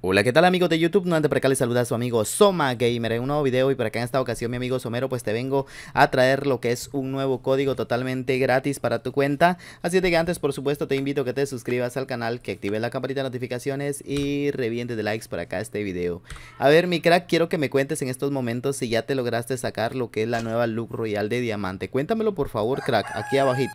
Hola, ¿qué tal amigos de YouTube? no antes para acá les saluda a su amigo Soma Gamer en un nuevo video y para acá en esta ocasión mi amigo Somero pues te vengo a traer lo que es un nuevo código totalmente gratis para tu cuenta así que antes por supuesto te invito a que te suscribas al canal, que actives la campanita de notificaciones y revientes de likes para acá este video. A ver mi crack, quiero que me cuentes en estos momentos si ya te lograste sacar lo que es la nueva look royal de diamante, cuéntamelo por favor crack, aquí abajito.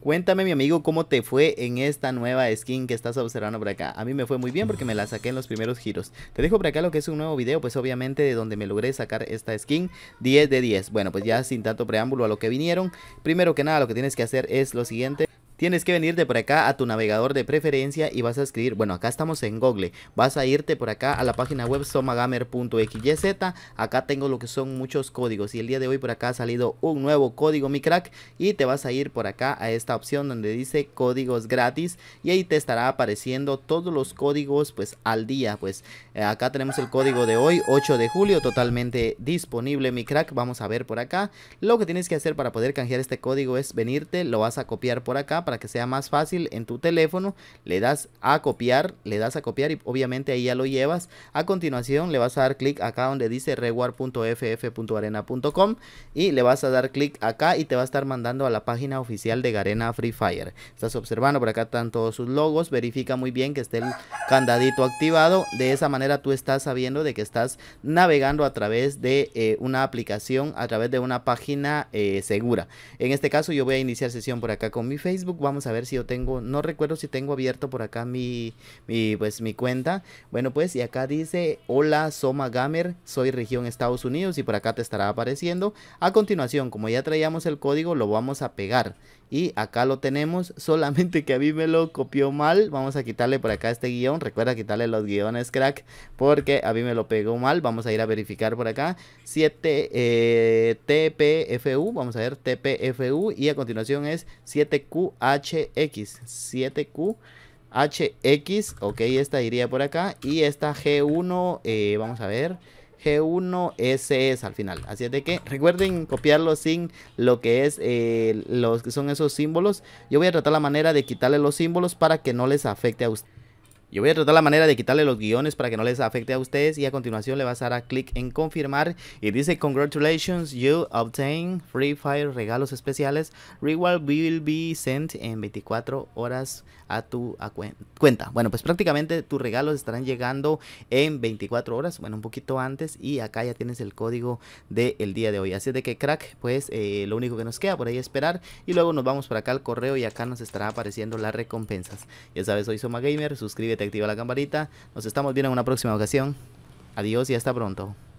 Cuéntame, mi amigo, cómo te fue en esta nueva skin que estás observando por acá. A mí me fue muy bien porque me la saqué en los primeros giros. Te dejo por acá lo que es un nuevo video, pues obviamente de donde me logré sacar esta skin 10 de 10. Bueno, pues ya sin tanto preámbulo a lo que vinieron. Primero que nada, lo que tienes que hacer es lo siguiente. Tienes que venirte por acá a tu navegador de preferencia y vas a escribir, bueno, acá estamos en Google, vas a irte por acá a la página web somagamer.xyz, acá tengo lo que son muchos códigos y el día de hoy por acá ha salido un nuevo código, mi crack, y te vas a ir por acá a esta opción donde dice códigos gratis y ahí te estará apareciendo todos los códigos pues al día, pues eh, acá tenemos el código de hoy, 8 de julio, totalmente disponible, mi crack, vamos a ver por acá, lo que tienes que hacer para poder canjear este código es venirte, lo vas a copiar por acá, para que sea más fácil en tu teléfono, le das a copiar, le das a copiar y obviamente ahí ya lo llevas. A continuación le vas a dar clic acá donde dice reward.ff.arena.com y le vas a dar clic acá y te va a estar mandando a la página oficial de Garena Free Fire. Estás observando, por acá están todos sus logos, verifica muy bien que esté el candadito activado. De esa manera tú estás sabiendo de que estás navegando a través de eh, una aplicación, a través de una página eh, segura. En este caso yo voy a iniciar sesión por acá con mi Facebook vamos a ver si yo tengo, no recuerdo si tengo abierto por acá mi, mi pues mi cuenta. Bueno, pues y acá dice, hola Soma Gamer, soy región Estados Unidos y por acá te estará apareciendo. A continuación, como ya traíamos el código, lo vamos a pegar. Y acá lo tenemos, solamente que a mí me lo copió mal. Vamos a quitarle por acá este guión. Recuerda quitarle los guiones, crack, porque a mí me lo pegó mal. Vamos a ir a verificar por acá. 7 eh, TPFU, vamos a ver TPFU y a continuación es 7QA. HX, 7Q, HX, ok, esta iría por acá. Y esta G1, eh, vamos a ver, G1SS al final. Así es de que recuerden copiarlo sin lo que es eh, los que son esos símbolos. Yo voy a tratar la manera de quitarle los símbolos para que no les afecte a ustedes. Yo voy a tratar la manera de quitarle los guiones para que no les afecte a ustedes y a continuación le vas a dar a clic en confirmar y dice congratulations you obtain free fire regalos especiales reward will be sent en 24 horas a tu cuenta. Bueno, pues prácticamente tus regalos estarán llegando en 24 horas, bueno, un poquito antes y acá ya tienes el código del día de hoy. Así de que crack, pues eh, lo único que nos queda por ahí esperar y luego nos vamos para acá al correo y acá nos estará apareciendo las recompensas. Ya sabes, soy Soma Gamer, suscríbete activa la campanita. Nos estamos viendo en una próxima ocasión. Adiós y hasta pronto.